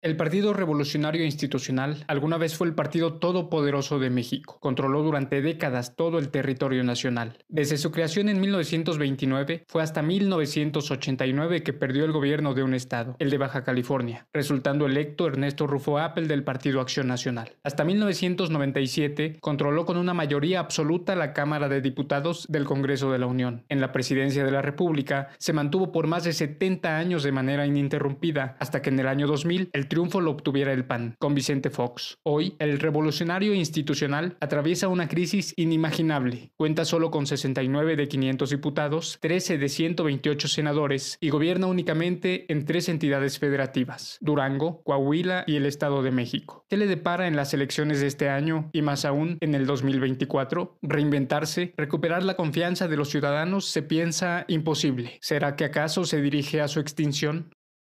El Partido Revolucionario Institucional alguna vez fue el partido todopoderoso de México. Controló durante décadas todo el territorio nacional. Desde su creación en 1929 fue hasta 1989 que perdió el gobierno de un estado, el de Baja California, resultando electo Ernesto Rufo Appel del Partido Acción Nacional. Hasta 1997 controló con una mayoría absoluta la Cámara de Diputados del Congreso de la Unión. En la presidencia de la República se mantuvo por más de 70 años de manera ininterrumpida hasta que en el año 2000 el triunfo lo obtuviera el PAN, con Vicente Fox. Hoy, el revolucionario institucional atraviesa una crisis inimaginable. Cuenta solo con 69 de 500 diputados, 13 de 128 senadores y gobierna únicamente en tres entidades federativas, Durango, Coahuila y el Estado de México. ¿Qué le depara en las elecciones de este año y más aún en el 2024? Reinventarse, recuperar la confianza de los ciudadanos se piensa imposible. ¿Será que acaso se dirige a su extinción?